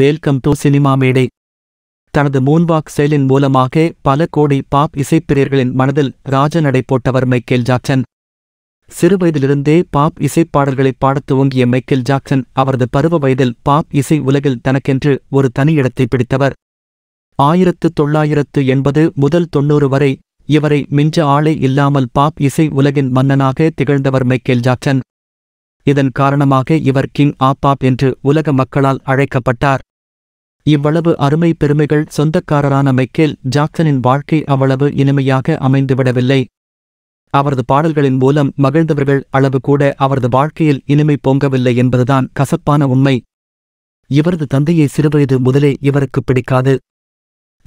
வேல்கம் to cinema மேடை தனது மூன்பாக் செயலின் மூலமாக பல கோடி பாப் இசைப்பிரியர்களின் மனதில் ராஜ நடை போட்டவர் மைக்கேல் ஜாக்சன் சிறுவயதிலிருந்தே பாப் இசைப்பாடல்களை பாடத் துவங்கிய மைக்கேல் ஜாக்சன் அவரது பருவ வயதில் பாப் இசை உலகில் தனக்கென்று ஒரு தனி இடத்தை பிடித்தவர் ஆயிரத்து தொள்ளாயிரத்து எண்பது முதல் தொன்னூறு வரை இவரை மிஞ்ச ஆளே இல்லாமல் பாப் இசை உலகின் மன்னனாக திகழ்ந்தவர் மைக்கேல் ஜாக்சன் இதன் காரணமாக இவர் கிங் ஆப்பாப் என்று உலக மக்களால் அழைக்கப்பட்டார் இவ்வளவு அருமை பெருமைகள் சொந்தக்காரரான மைக்கேல் ஜாக்சனின் வாழ்க்கை அவ்வளவு இனிமையாக அமைந்துவிடவில்லை அவரது பாடல்களின் மூலம் மகிழ்ந்தவர்கள் அளவு கூட அவரது வாழ்க்கையில் இனிமை பொங்கவில்லை என்பதுதான் கசப்பான உண்மை இவரது தந்தையை சிறுவயது முதலே இவருக்கு பிடிக்காது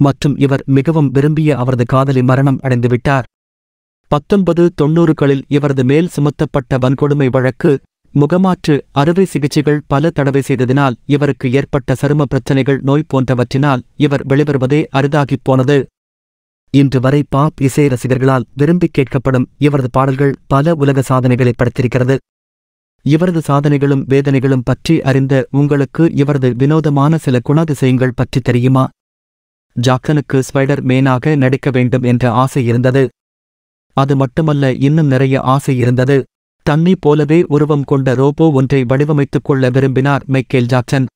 மற்றும் இவர் மிகவும் விரும்பிய அவரது காதலி மரணம் அடைந்துவிட்டார் பத்தொன்பது தொன்னூறுகளில் இவரது மேல் சுமத்தப்பட்ட வன்கொடுமை வழக்கு முகமாற்று அறுவை சிகிச்சைகள் பல தடவை செய்ததினால் இவருக்கு ஏற்பட்ட சரும பிரச்சினைகள் நோய் போன்றவற்றினால் இவர் வெளிவருவதே அரிதாகிப் போனது இன்று வரை பாப் இசை ரசிகர்களால் விரும்பி கேட்கப்படும் இவரது பாடல்கள் பல உலக சாதனைகளை படுத்திருக்கிறது இவரது சாதனைகளும் வேதனைகளும் பற்றி அறிந்த உங்களுக்கு இவரது வினோதமான சில குணாதிசயங்கள் பற்றி தெரியுமா ஜாக்சனுக்கு ஸ்பைடர் மேனாக நடிக்க வேண்டும் என்ற ஆசை இருந்தது அது மட்டுமல்ல இன்னும் நிறைய ஆசை இருந்தது தன்னை போலவே உருவம் கொண்ட ரோபோ ஒன்றை வடிவமைத்துக் கொள்ள விரும்பினார் மைக்கேல் ஜாக்சன்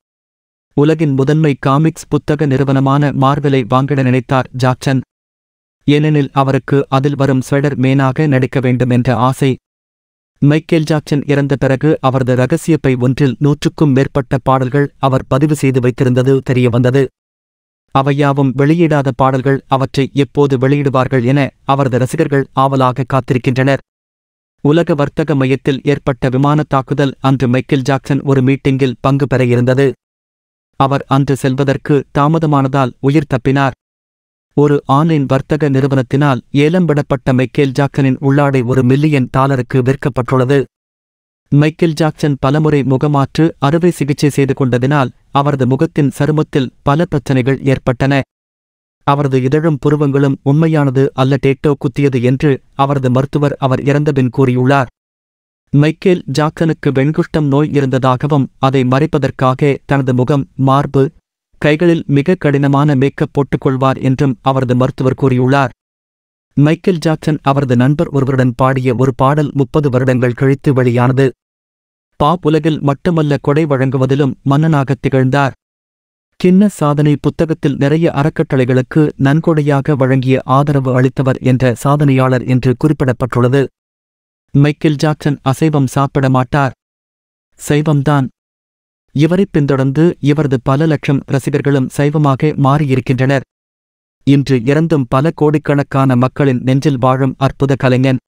உலகின் முதன்மை காமிக்ஸ் புத்தக நிறுவனமான மார்வலை வாங்கிட நினைத்தார் ஜாக்சன் ஏனெனில் அவருக்கு அதில் வரும் ஸ்வெடர் மேனாக நடிக்க வேண்டும் என்ற ஆசை மைக்கேல் ஜாக்சன் இறந்த பிறகு அவரது ரகசியப்பை ஒன்றில் நூற்றுக்கும் மேற்பட்ட பாடல்கள் அவர் பதிவு செய்து வைத்திருந்தது தெரியவந்தது அவையாவும் வெளியிடாத பாடல்கள் அவற்றை எப்போது வெளியிடுவார்கள் என அவரது ரசிகர்கள் ஆவலாக காத்திருக்கின்றனர் உலக வர்த்தக மையத்தில் ஏற்பட்ட விமான தாக்குதல் அன்று மைக்கேல் ஜாக்சன் ஒரு மீட்டிங்கில் பங்கு பெற இருந்தது அவர் அன்று செல்வதற்கு தாமதமானதால் உயிர் தப்பினார் ஒரு ஆன்லைன் வர்த்தக நிறுவனத்தினால் ஏலம் விடப்பட்ட மைக்கேல் ஜாக்சனின் உள்ளாடை ஒரு மில்லியன் டாலருக்கு விற்கப்பட்டுள்ளது மைக்கேல் ஜாக்சன் பலமுறை முகமாற்று அறுவை சிகிச்சை செய்து கொண்டதினால் அவரது முகத்தின் சருமத்தில் பல பிரச்சனைகள் ஏற்பட்டன அவரது இதழும் புருவங்களும் உண்மையானது அல்ல டேட்டோ குத்தியது என்று அவரது மருத்துவர் அவர் இறந்தபின் கூறியுள்ளார் மைக்கேல் ஜாக்சனுக்கு வெண்குஷ்டம் நோய் இருந்ததாகவும் அதை மறைப்பதற்காக தனது முகம் மார்பு கைகளில் மிக கடினமான மேக்கப் போட்டுக்கொள்வார் என்றும் அவரது மருத்துவர் கூறியுள்ளார் மைக்கேல் ஜாக்சன் அவரது நண்பர் ஒருவருடன் பாடிய ஒரு பாடல் முப்பது வருடங்கள் கழித்து வெளியானது பாப் உலகில் மட்டுமல்ல கொடை வழங்குவதிலும் மன்னனாகத் திகழ்ந்தார் கின்ன சாதனை புத்தகத்தில் நிறைய அறக்கட்டளைகளுக்கு நன்கொடையாக வழங்கிய ஆதரவு அளித்தவர் என்ற சாதனையாளர் என்று குறிப்பிடப்பட்டுள்ளது மைக்கேல் ஜாக்சன் அசைவம் சாப்பிட மாட்டார் சைவம்தான் இவரை பின்தொடர்ந்து இவரது பல லட்சம் ரசிகர்களும் சைவமாக மாறியிருக்கின்றனர் இன்று இறந்தும் பல கோடிக்கணக்கான மக்களின் நெஞ்சில் வாழும் அற்புத கலைஞன்